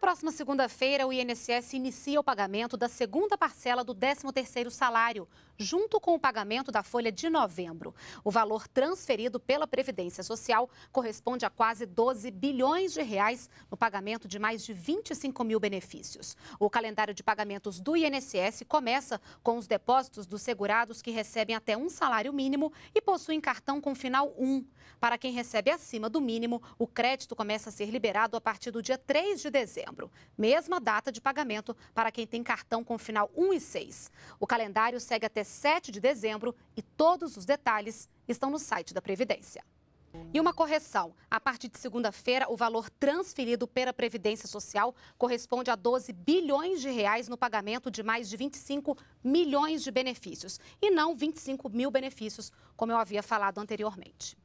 próxima segunda-feira, o INSS inicia o pagamento da segunda parcela do 13º salário, junto com o pagamento da folha de novembro. O valor transferido pela Previdência Social corresponde a quase 12 bilhões de reais no pagamento de mais de 25 mil benefícios. O calendário de pagamentos do INSS começa com os depósitos dos segurados que recebem até um salário mínimo e possuem cartão com final 1. Para quem recebe acima do mínimo, o crédito começa a ser liberado a partir do dia 3 de dezembro setembro, mesma data de pagamento para quem tem cartão com final 1 e 6. O calendário segue até 7 de dezembro e todos os detalhes estão no site da Previdência. E uma correção: a partir de segunda-feira, o valor transferido pela Previdência Social corresponde a 12 bilhões de reais no pagamento de mais de 25 milhões de benefícios, e não 25 mil benefícios, como eu havia falado anteriormente.